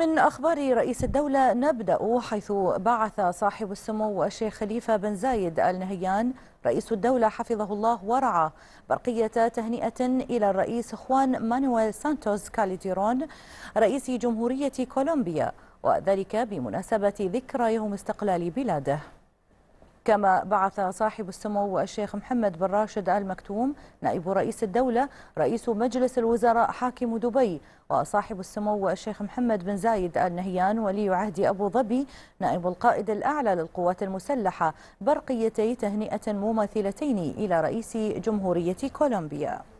من أخبار رئيس الدولة نبدأ حيث بعث صاحب السمو الشيخ خليفة بن زايد آل نهيان رئيس الدولة حفظه الله ورعى برقية تهنئة إلى الرئيس خوان مانويل سانتوس كاليديرون رئيس جمهورية كولومبيا وذلك بمناسبة ذكرى يوم استقلال بلاده كما بعث صاحب السمو الشيخ محمد بن راشد آل مكتوم نائب رئيس الدولة رئيس مجلس الوزراء حاكم دبي وصاحب السمو الشيخ محمد بن زايد آل نهيان ولي عهد أبو ظبي نائب القائد الأعلى للقوات المسلحة برقيتي تهنئة مماثلتين إلى رئيس جمهورية كولومبيا